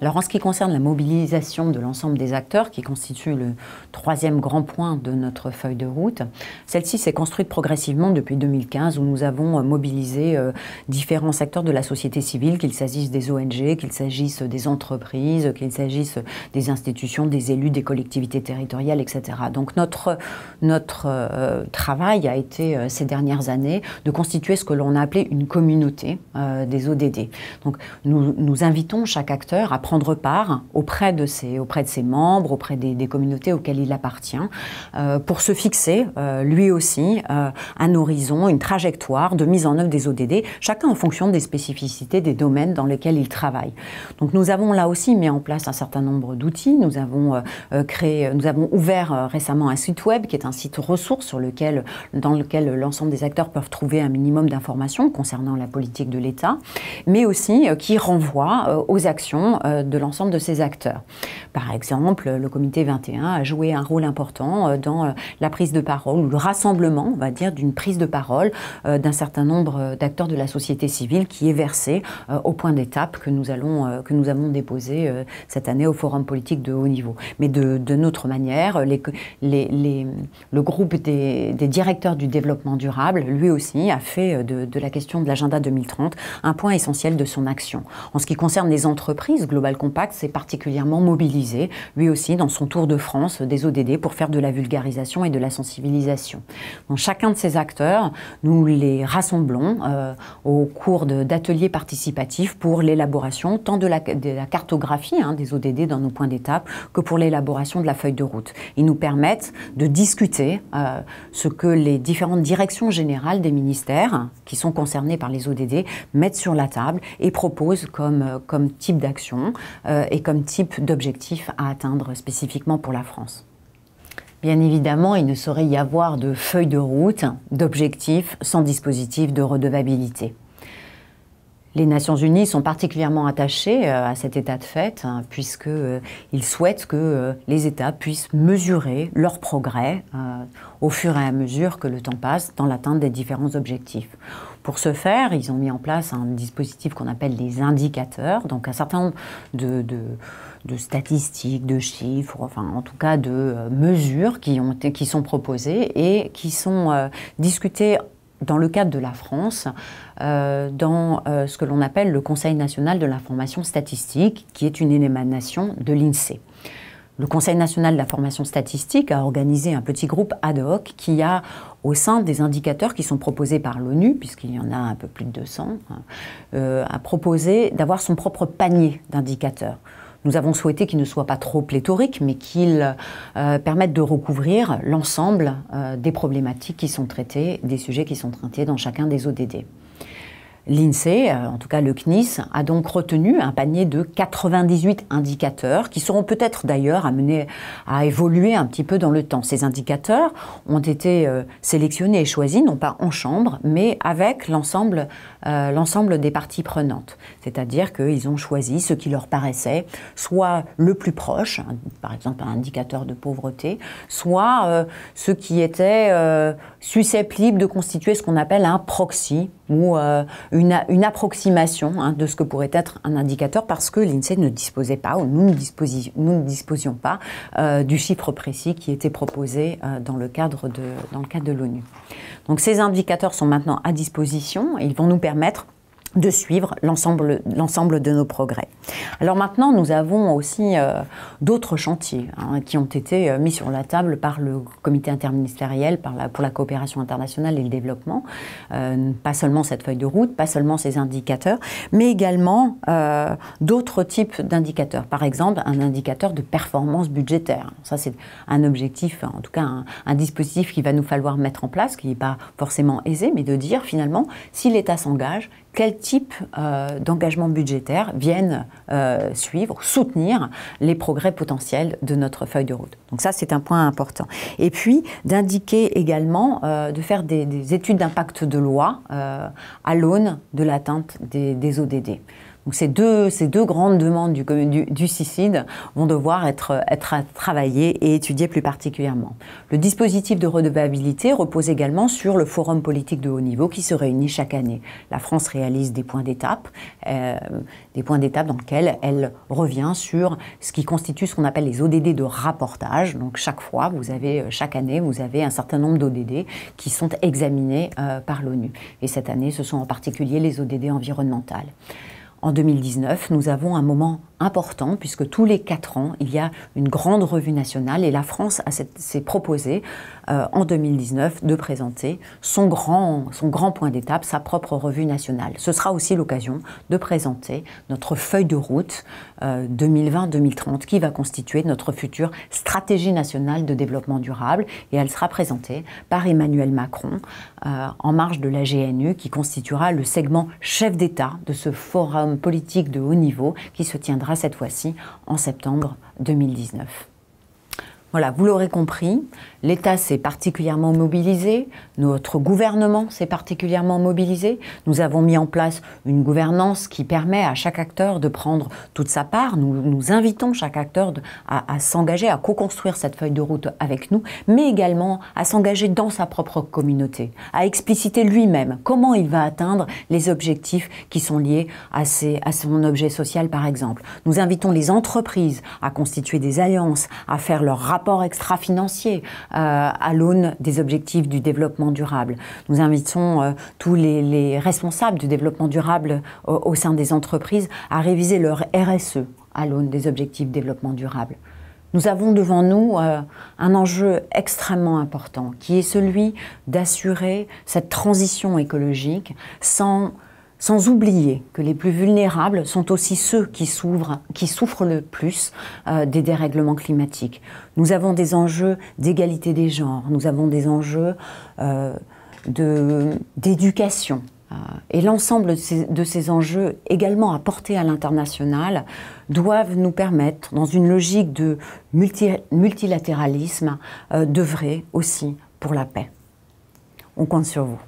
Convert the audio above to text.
Alors en ce qui concerne la mobilisation de l'ensemble des acteurs, qui constitue le troisième grand point de notre feuille de route, celle-ci s'est construite progressivement depuis 2015 où nous avons euh, mobilisé euh, différents secteurs de la société civile, qu'il s'agisse des ONG, qu'il s'agisse des entreprises, qu'il s'agisse des institutions, des élus, des collectivités territoriales, etc. Donc notre, notre euh, travail a été ces dernières années de constituer ce que l'on a appelé une communauté des ODD. Donc nous, nous invitons chaque acteur à prendre part auprès de ses, auprès de ses membres, auprès des, communautés auxquelles il appartient, euh, pour se fixer, euh, lui aussi, euh, un horizon, une trajectoire de mise en œuvre des ODD, chacun en fonction des spécificités des domaines dans lesquels il travaille. Donc nous avons là aussi mis en place un certain nombre d'outils. Nous avons créé, nous avons ouvert récemment un site web qui est un site ressource sur lequel, dans lequel l'ensemble des acteurs peuvent trouver un minimum d'informations concernant la politique de l'État, mais aussi qui renvoie aux actions de l'ensemble de ces acteurs. Par exemple, le comité 21 a joué un rôle important euh, dans euh, la prise de parole, ou le rassemblement, on va dire, d'une prise de parole euh, d'un certain nombre d'acteurs de la société civile qui est versé au point d'étape que nous, allons, que nous avons déposé cette année au Forum politique de haut niveau. Mais de, notre manière, les, le groupe des, directeurs du développement durable, lui aussi, a fait de, de la question de l'agenda 2030 un point essentiel de son action. En ce qui concerne les entreprises, globales. Compact s'est particulièrement mobilisé, lui aussi, dans son tour de France des ODD pour faire de la vulgarisation et de la sensibilisation. Dans chacun de ces acteurs, nous les rassemblons euh, au cours d'ateliers participatifs pour l'élaboration tant de la, cartographie hein, des ODD dans nos points d'étape que pour l'élaboration de la feuille de route. Ils nous permettent de discuter euh, ce que les différentes directions générales des ministères qui sont concernés par les ODD mettent sur la table et proposent comme, euh, comme type d'action. Euh, et comme type d'objectif à atteindre spécifiquement pour la France Bien évidemment, il ne saurait y avoir de feuille de route, d'objectifs sans dispositif de redevabilité. Les Nations Unies sont particulièrement attachées euh, à cet état de fait, hein, puisque puisqu'ils euh, souhaitent que euh, les États puissent mesurer leur progrès au fur et à mesure que le temps passe dans l'atteinte des différents objectifs. Pour ce faire, ils ont mis en place un dispositif qu'on appelle les indicateurs, donc un certain nombre de, statistiques, de chiffres, enfin en tout cas de mesures qui, ont, qui sont proposées et qui sont discutées dans le cadre de la France, euh, dans euh, ce que l'on appelle le Conseil national de l'information statistique, qui est une émanation de l'INSEE. Le Conseil national de l'information statistique a organisé un petit groupe ad hoc qui a, au sein des indicateurs qui sont proposés par l'ONU, puisqu'il y en a un peu plus de 200, hein, euh, a proposé d'avoir son propre panier d'indicateurs. Nous avons souhaité qu'il ne soit pas trop pléthorique, mais qu'il permettent euh, permette de recouvrir l'ensemble euh, des problématiques qui sont traitées, des sujets qui sont traités dans chacun des ODD. L'INSEE, euh, en tout cas le CNIS, a donc retenu un panier de 98 indicateurs qui seront peut-être d'ailleurs amenés à évoluer un petit peu dans le temps. Ces indicateurs ont été euh, sélectionnés et choisis, non pas en chambre, mais avec euh, l'ensemble des parties prenantes. C'est-à-dire qu'ils ont choisi ce qui leur paraissait soit le plus proche, hein, par exemple un indicateur de pauvreté, soit ce qui était susceptible de constituer ce qu'on appelle un proxy ou une une, approximation hein, de ce que pourrait être un indicateur parce que l'INSEE ne disposait pas, ou nous ne, disposions, pas euh, du chiffre précis qui était proposé euh, dans le cadre de, dans le cadre de l'ONU. Donc ces indicateurs sont maintenant à disposition et ils vont nous permettre de suivre l'ensemble de nos progrès. Alors maintenant, nous avons aussi euh, d'autres chantiers hein, qui ont été euh, mis sur la table par le comité interministériel pour la coopération internationale et le développement. Euh, pas seulement cette feuille de route, pas seulement ces indicateurs, mais également d'autres types d'indicateurs. Par exemple, un indicateur de performance budgétaire. Ça, c'est un objectif, en tout cas un, un dispositif qu'il va nous falloir mettre en place, qui n'est pas forcément aisé, mais de dire finalement, si l'État s'engage, quel type euh, d'engagement budgétaire viennent euh, suivre, soutenir les progrès potentiels de notre feuille de route. Donc ça, c'est un point important. Et puis, d'indiquer également, euh, de faire des, études d'impact de loi à l'aune de l'atteinte des, des ODD. Donc ces deux, ces deux grandes demandes du, du, du vont devoir être, être travaillées et étudiées plus particulièrement. Le dispositif de redevabilité repose également sur le forum politique de haut niveau qui se réunit chaque année. La France réalise des points d'étape, euh, des points d'étape dans lesquels elle revient sur ce qui constitue ce qu'on appelle les ODD de rapportage. Donc chaque fois, vous avez, euh, chaque année, vous avez un certain nombre d'ODD qui sont examinés euh, par l'ONU. Et cette année, ce sont en particulier les ODD environnementales. En 2019, nous avons un moment important puisque tous les quatre ans, il y a une grande revue nationale et la France s'est proposée euh, en 2019 de présenter son grand, point d'étape, sa propre revue nationale. Ce sera aussi l'occasion de présenter notre feuille de route 2020-2030 euh, qui va constituer notre future stratégie nationale de développement durable et elle sera présentée par Emmanuel Macron euh, en marge de la GNU qui constituera le segment chef d'État de ce forum politique de haut niveau qui se tiendra cette fois-ci en septembre 2019. Voilà, vous l'aurez compris, l'État s'est particulièrement mobilisé, notre gouvernement s'est particulièrement mobilisé. Nous avons mis en place une gouvernance qui permet à chaque acteur de prendre toute sa part. Nous, invitons chaque acteur à, à s'engager, à co-construire cette feuille de route avec nous, mais également à s'engager dans sa propre communauté, à expliciter lui-même comment il va atteindre les objectifs qui sont liés à, ses, à son objet social, par exemple. Nous invitons les entreprises à constituer des alliances, à faire leur rapport rapport extra-financier euh, à l'aune des objectifs du développement durable. Nous invitons euh, tous les, responsables du développement durable euh, au, sein des entreprises à réviser leur RSE à l'aune des objectifs développement durable. Nous avons devant nous un enjeu extrêmement important qui est celui d'assurer cette transition écologique sans sans oublier que les plus vulnérables sont aussi ceux qui, souffrent le plus euh, des dérèglements climatiques. Nous avons des enjeux d'égalité des genres, nous avons des enjeux euh, d'éducation. Euh, et l'ensemble de ces, enjeux, également apportés à l'international, doivent nous permettre, dans une logique de multilatéralisme, d'œuvrer aussi pour la paix. On compte sur vous.